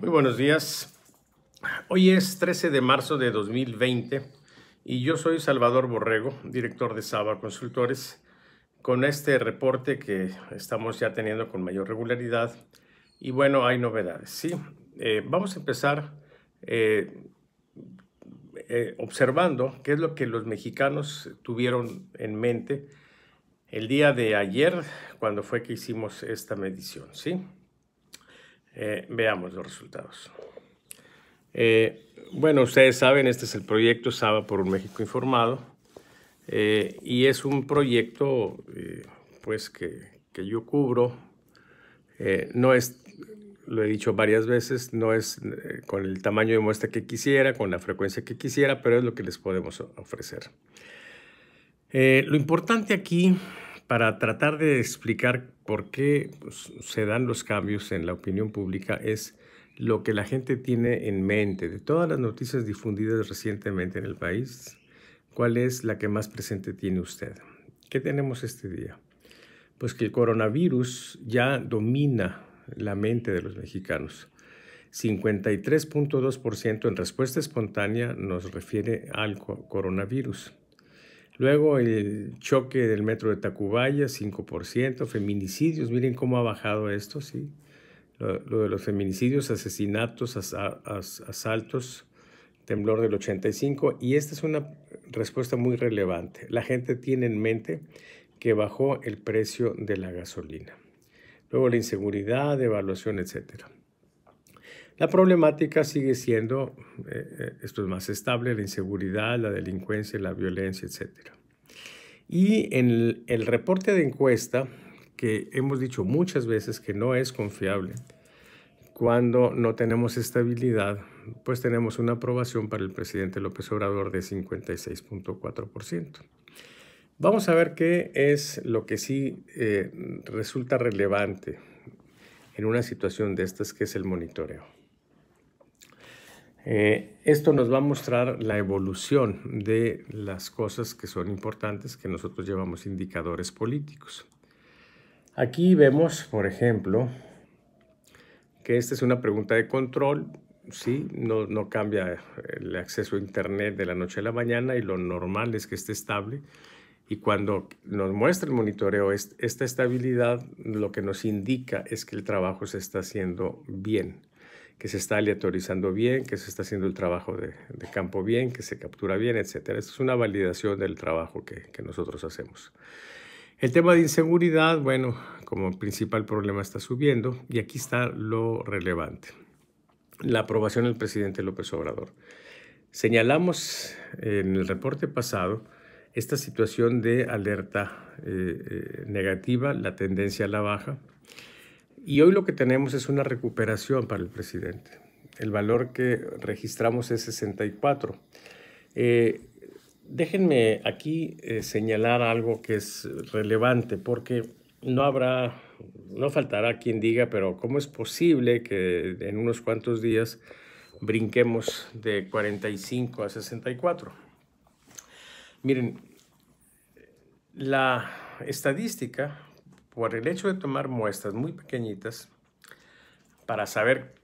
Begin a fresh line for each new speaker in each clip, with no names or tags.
Muy buenos días. Hoy es 13 de marzo de 2020 y yo soy Salvador Borrego, director de Saba Consultores, con este reporte que estamos ya teniendo con mayor regularidad. Y bueno, hay novedades, ¿sí? Eh, vamos a empezar eh, eh, observando qué es lo que los mexicanos tuvieron en mente el día de ayer, cuando fue que hicimos esta medición, ¿sí? sí eh, veamos los resultados. Eh, bueno, ustedes saben, este es el proyecto Saba por un México Informado eh, y es un proyecto pues que, que, yo cubro. no es, lo he dicho varias veces, no es con el tamaño de muestra que quisiera, con la frecuencia que quisiera, pero es lo que les podemos ofrecer. lo importante aquí para tratar de explicar por qué pues, se dan los cambios en la opinión pública es lo que la gente tiene en mente. De todas las noticias difundidas recientemente en el país, ¿cuál es la que más presente tiene usted? ¿Qué tenemos este día? Pues que el coronavirus ya domina la mente de los mexicanos. 53.2% en respuesta espontánea nos refiere al coronavirus. Luego el choque del metro de Tacubaya, 5%, feminicidios, miren cómo ha bajado esto, ¿sí? Lo, de los feminicidios, asesinatos, asaltos, temblor del 85, y esta es una respuesta muy relevante. La gente tiene en mente que bajó el precio de la gasolina. Luego la inseguridad, devaluación, etcétera. La problemática sigue siendo, eh, eh, esto es más estable, la inseguridad, la delincuencia, la violencia, etc. Y en el, reporte de encuesta, que hemos dicho muchas veces que no es confiable, cuando no tenemos estabilidad, pues tenemos una aprobación para el presidente López Obrador de 56.4%. Vamos a ver qué es lo que sí eh, resulta relevante en una situación de estas, que es el monitoreo. Eh, esto nos va a mostrar la evolución de las cosas que son importantes que nosotros llevamos indicadores políticos. Aquí vemos, por ejemplo, que esta es una pregunta de control. Sí, no cambia el acceso a Internet de la noche a la mañana y lo normal es que esté estable. Y cuando nos muestra el monitoreo esta estabilidad, lo que nos indica es que el trabajo se está haciendo bien que se está aleatorizando bien, que se está haciendo el trabajo de, campo bien, que se captura bien, etc. Esto es una validación del trabajo que, nosotros hacemos. El tema de inseguridad, bueno, como principal problema está subiendo y aquí está lo relevante. La aprobación del presidente López Obrador. Señalamos en el reporte pasado esta situación de alerta eh, eh, negativa, la tendencia a la baja, y hoy lo que tenemos es una recuperación para el presidente. El valor que registramos es 64. Eh, déjenme aquí eh, señalar algo que es relevante, porque no habrá, no faltará quien diga, pero ¿cómo es posible que en unos cuantos días brinquemos de 45 a 64? Miren, la estadística por el hecho de tomar muestras muy pequeñitas para saber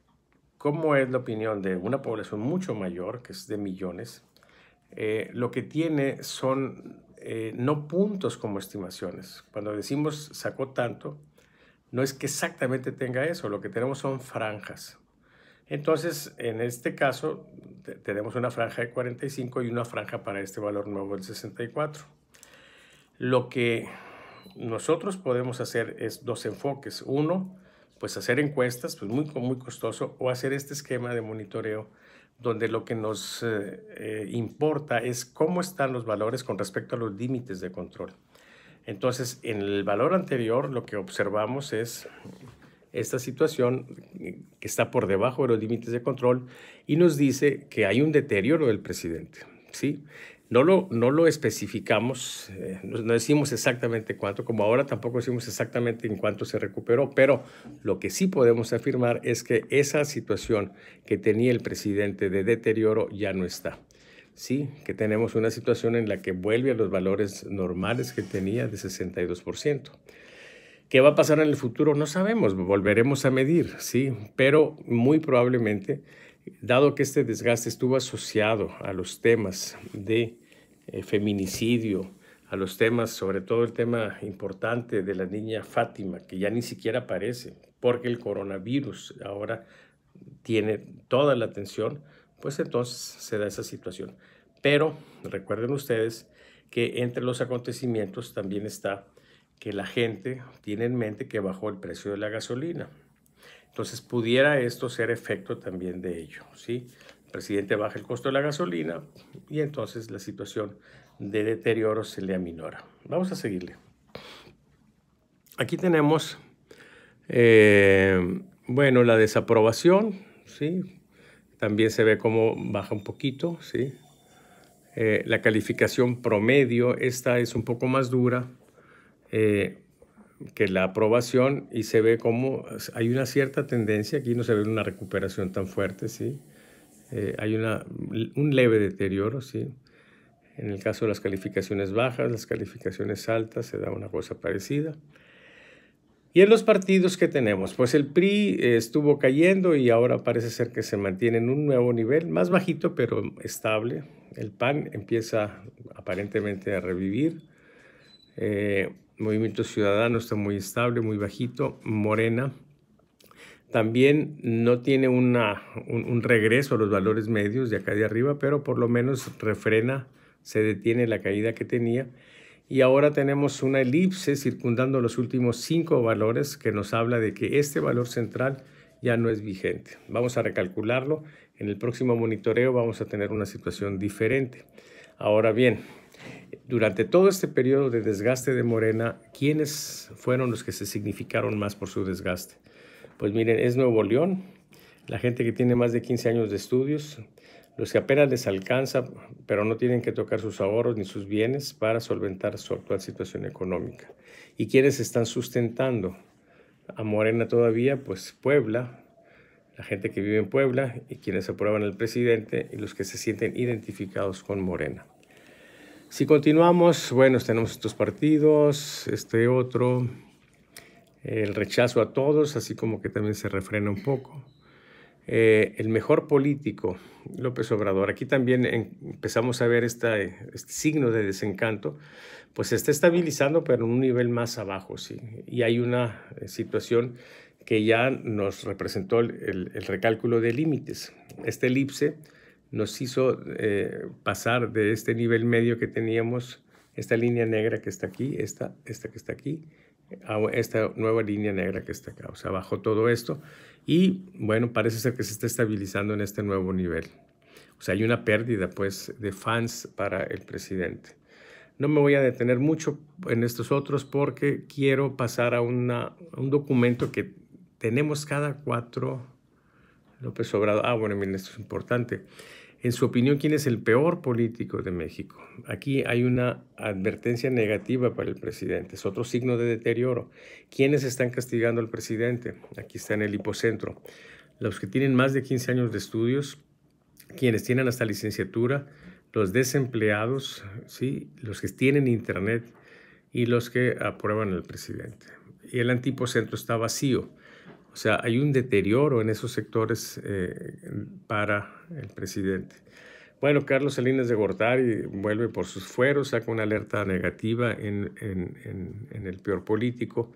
cómo es la opinión de una población mucho mayor, que es de millones, eh, lo que tiene son eh, no puntos como estimaciones. Cuando decimos sacó tanto, no es que exactamente tenga eso, lo que tenemos son franjas. Entonces, en este caso, tenemos una franja de 45 y una franja para este valor nuevo del 64. Lo que nosotros podemos hacer es dos enfoques. Uno, pues hacer encuestas, pues muy, muy costoso, o hacer este esquema de monitoreo donde lo que nos eh, eh, importa es cómo están los valores con respecto a los límites de control. Entonces, en el valor anterior lo que observamos es esta situación que está por debajo de los límites de control y nos dice que hay un deterioro del presidente. ¿sí? No lo, especificamos, eh, no, decimos exactamente cuánto, como ahora tampoco decimos exactamente en cuánto se recuperó, pero lo que sí podemos afirmar es que esa situación que tenía el presidente de deterioro ya no está. Sí, que tenemos una situación en la que vuelve a los valores normales que tenía de 62%. ¿Qué va a pasar en el futuro? No sabemos, volveremos a medir, sí, pero muy probablemente Dado que este desgaste estuvo asociado a los temas de eh, feminicidio, a los temas, sobre todo el tema importante de la niña Fátima, que ya ni siquiera aparece, porque el coronavirus ahora tiene toda la atención, pues entonces se da esa situación. Pero recuerden ustedes que entre los acontecimientos también está que la gente tiene en mente que bajó el precio de la gasolina. Entonces, pudiera esto ser efecto también de ello, ¿sí? El presidente baja el costo de la gasolina y entonces la situación de deterioro se le aminora. Vamos a seguirle. Aquí tenemos, eh, bueno, la desaprobación, ¿sí? También se ve cómo baja un poquito, ¿sí? Eh, la calificación promedio, esta es un poco más dura, eh, que la aprobación y se ve como hay una cierta tendencia, aquí no se ve una recuperación tan fuerte, ¿sí? Eh, hay un leve deterioro, ¿sí? En el caso de las calificaciones bajas, las calificaciones altas, se da una cosa parecida. Y en los partidos que tenemos, pues el PRI estuvo cayendo y ahora parece ser que se mantiene en un nuevo nivel, más bajito pero estable. El PAN empieza aparentemente a revivir. Eh, Movimiento Ciudadano está muy estable, muy bajito. Morena también no tiene un, un, regreso a los valores medios de acá de arriba, pero por lo menos refrena, se detiene la caída que tenía. Y ahora tenemos una elipse circundando los últimos cinco valores que nos habla de que este valor central ya no es vigente. Vamos a recalcularlo. En el próximo monitoreo vamos a tener una situación diferente. Ahora bien, durante todo este periodo de desgaste de Morena, ¿quiénes fueron los que se significaron más por su desgaste? Pues miren, es Nuevo León, la gente que tiene más de 15 años de estudios, los que apenas les alcanza, pero no tienen que tocar sus ahorros ni sus bienes para solventar su actual situación económica. ¿Y quienes están sustentando a Morena todavía? Pues Puebla, la gente que vive en Puebla y quienes aprueban al presidente y los que se sienten identificados con Morena. Si continuamos, bueno, tenemos estos partidos, este otro, el rechazo a todos, así como que también se refrena un poco. Eh, el mejor político, López Obrador. Aquí también empezamos a ver este signo de desencanto, pues se está estabilizando, pero en un nivel más abajo, sí. Y hay una eh, situación que ya nos representó el, el recálculo de límites. Este elipse nos hizo eh, pasar de este nivel medio que teníamos, esta línea negra que está aquí, esta, esta que está aquí, a esta nueva línea negra que está acá. O sea, bajó todo esto y bueno, parece ser que se está estabilizando en este nuevo nivel. O sea, hay una pérdida pues de fans para el presidente. No me voy a detener mucho en estos otros porque quiero pasar a, una, un documento que tenemos cada cuatro... López Obrador. Ah, bueno, miren, esto es importante. En su opinión, ¿quién es el peor político de México? Aquí hay una advertencia negativa para el presidente, es otro signo de deterioro. ¿Quiénes están castigando al presidente? Aquí está en el hipocentro. Los que tienen más de 15 años de estudios, quienes tienen hasta licenciatura, los desempleados, ¿sí? los que tienen internet y los que aprueban al presidente. Y el antipocentro está vacío. O sea, hay un deterioro en esos sectores eh, para el presidente. Bueno, Carlos Salinas de Gortari vuelve por sus fueros, saca una alerta negativa en, el peor político.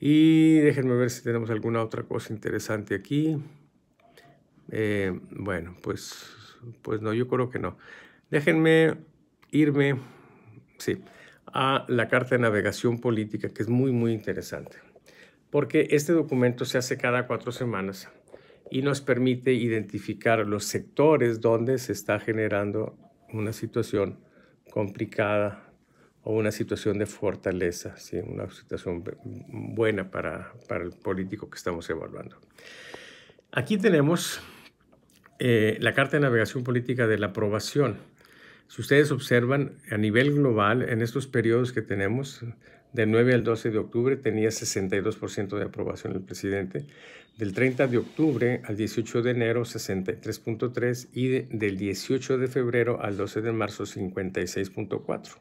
Y déjenme ver si tenemos alguna otra cosa interesante aquí. Eh, bueno, pues, pues no, yo creo que no. Déjenme irme, sí, a la carta de navegación política, que es muy, muy interesante porque este documento se hace cada cuatro semanas y nos permite identificar los sectores donde se está generando una situación complicada o una situación de fortaleza, ¿sí? una situación buena para, el político que estamos evaluando. Aquí tenemos eh, la Carta de Navegación Política de la Aprobación. Si ustedes observan, a nivel global, en estos periodos que tenemos, del 9 al 12 de octubre tenía 62% de aprobación el presidente, del 30 de octubre al 18 de enero 63.3 y del 18 de febrero al 12 de marzo 56.4.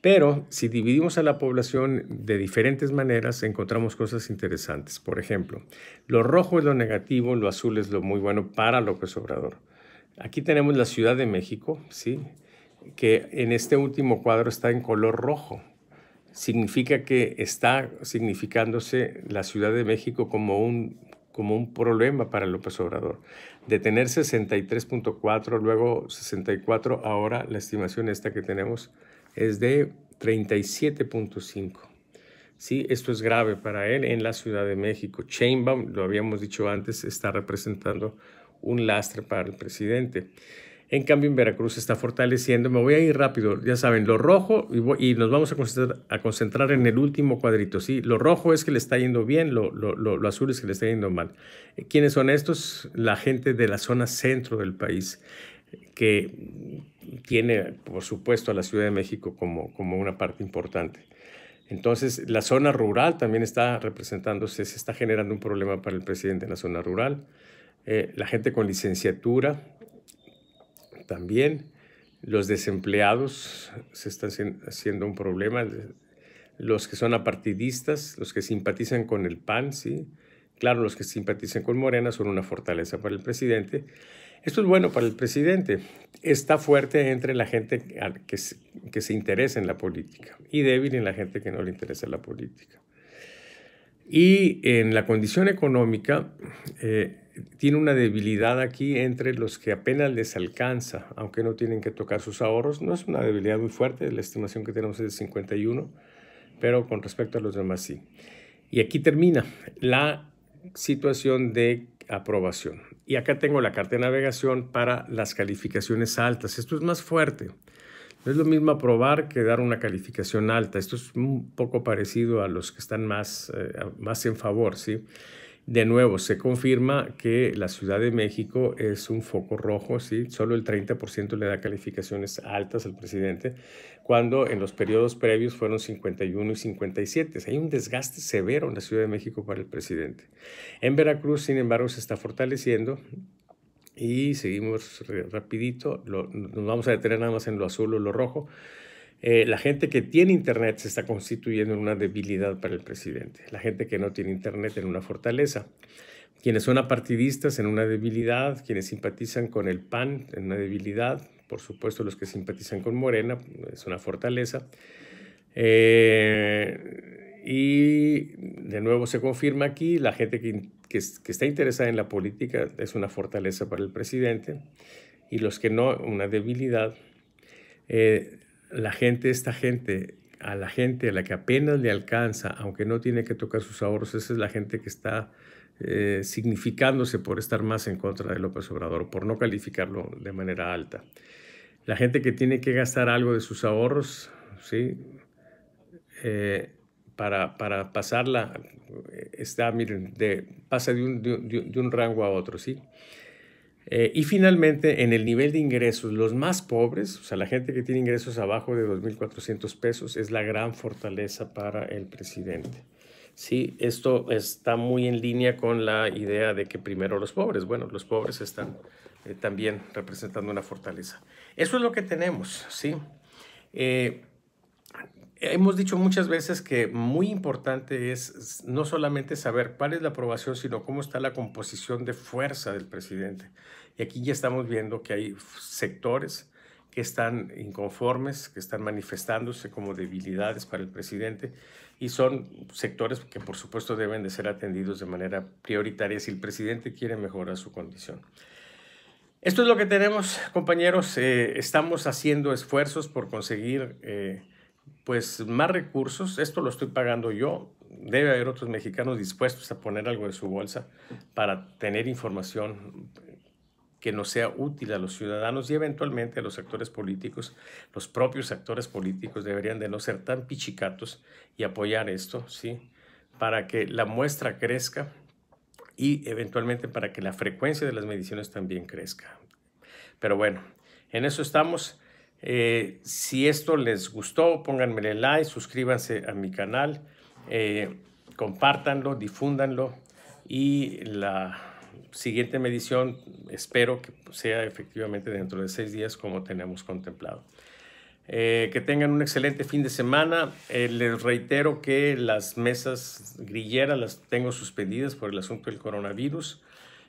Pero si dividimos a la población de diferentes maneras, encontramos cosas interesantes. Por ejemplo, lo rojo es lo negativo, lo azul es lo muy bueno para López Obrador. Aquí tenemos la Ciudad de México, ¿sí? que en este último cuadro está en color rojo. Significa que está significándose la Ciudad de México como un, como un problema para López Obrador. De tener 63.4, luego 64, ahora la estimación esta que tenemos es de 37.5. Sí, esto es grave para él en la Ciudad de México. Chainbaum, lo habíamos dicho antes, está representando un lastre para el presidente. En cambio, en Veracruz se está fortaleciendo. Me voy a ir rápido, ya saben, lo rojo, y, nos vamos a concentrar, en el último cuadrito, ¿sí? Lo rojo es que le está yendo bien, lo, azul es que le está yendo mal. Eh, ¿Quiénes son estos? La gente de la zona centro del país, que tiene, por supuesto, a la Ciudad de México como, como una parte importante. Entonces, la zona rural también está representándose, se está generando un problema para el presidente en la zona rural. Eh, la gente con licenciatura también, los desempleados se están haciendo un problema, los que son apartidistas, los que simpatizan con el PAN, ¿sí? Claro, los que simpatizan con Morena son una fortaleza para el presidente. Esto es bueno para el presidente. Está fuerte entre la gente que, se, interesa en la política y débil en la gente que no le interesa la política. Y en la condición económica, eh, tiene una debilidad aquí entre los que apenas les alcanza, aunque no tienen que tocar sus ahorros. No es una debilidad muy fuerte, la estimación que tenemos es de 51, pero con respecto a los demás sí. Y aquí termina la situación de aprobación. Y acá tengo la carta de navegación para las calificaciones altas. Esto es más fuerte. No es lo mismo aprobar que dar una calificación alta. Esto es un poco parecido a los que están más, eh, más en favor, ¿sí? De nuevo, se confirma que la Ciudad de México es un foco rojo, ¿sí? solo el 30% le da calificaciones altas al presidente, cuando en los periodos previos fueron 51 y 57. Hay un desgaste severo en la Ciudad de México para el presidente. En Veracruz, sin embargo, se está fortaleciendo y seguimos rapidito, nos vamos a detener nada más en lo azul o lo rojo. Eh, la gente que tiene Internet se está constituyendo en una debilidad para el presidente, la gente que no tiene Internet en una fortaleza, quienes son apartidistas en una debilidad, quienes simpatizan con el PAN en una debilidad, por supuesto los que simpatizan con Morena es una fortaleza. Eh, y de nuevo se confirma aquí, la gente que, está interesada en la política es una fortaleza para el presidente y los que no, una debilidad. Eh, la gente, esta gente, a la gente a la que apenas le alcanza, aunque no tiene que tocar sus ahorros, esa es la gente que está eh, significándose por estar más en contra de López Obrador, por no calificarlo de manera alta. La gente que tiene que gastar algo de sus ahorros, ¿sí? Eh, para, pasarla, eh, está, miren, pasa de un, de un rango a otro, ¿sí? Eh, y finalmente, en el nivel de ingresos, los más pobres, o sea, la gente que tiene ingresos abajo de 2.400 pesos, es la gran fortaleza para el presidente. Sí, esto está muy en línea con la idea de que primero los pobres. Bueno, los pobres están eh, también representando una fortaleza. Eso es lo que tenemos, ¿sí? Eh, Hemos dicho muchas veces que muy importante es no solamente saber cuál es la aprobación, sino cómo está la composición de fuerza del presidente. Y aquí ya estamos viendo que hay sectores que están inconformes, que están manifestándose como debilidades para el presidente y son sectores que por supuesto deben de ser atendidos de manera prioritaria si el presidente quiere mejorar su condición. Esto es lo que tenemos, compañeros. Eh, estamos haciendo esfuerzos por conseguir... Eh, pues más recursos, esto lo estoy pagando yo, debe haber otros mexicanos dispuestos a poner algo de su bolsa para tener información que nos sea útil a los ciudadanos y eventualmente a los actores políticos. Los propios actores políticos deberían de no ser tan pichicatos y apoyar esto, ¿sí? Para que la muestra crezca y eventualmente para que la frecuencia de las mediciones también crezca. Pero bueno, en eso estamos. Eh, si esto les gustó, pónganmele like, suscríbanse a mi canal, eh, compártanlo, difúndanlo y la siguiente medición espero que sea efectivamente dentro de seis días como tenemos contemplado. Eh, que tengan un excelente fin de semana. Eh, les reitero que las mesas grilleras las tengo suspendidas por el asunto del coronavirus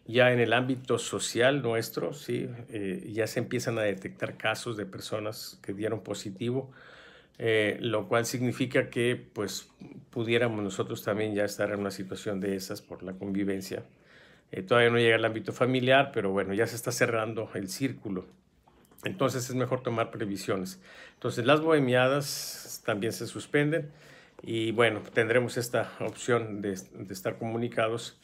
ya en el ámbito social nuestro, sí, eh, ya se empiezan a detectar casos de personas que dieron positivo, eh, lo cual significa que pues pudiéramos nosotros también ya estar en una situación de esas por la convivencia. Eh, todavía no llega al ámbito familiar, pero bueno, ya se está cerrando el círculo. Entonces es mejor tomar previsiones. Entonces las bohemiadas también se suspenden y bueno, tendremos esta opción de, de estar comunicados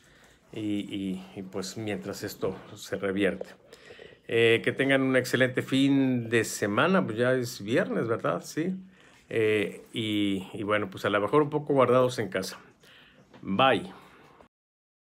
y, pues mientras esto se revierte. Eh, que tengan un excelente fin de semana, pues ya es viernes, ¿verdad? Sí. Eh, y, y bueno, pues a lo mejor un poco guardados en casa. Bye.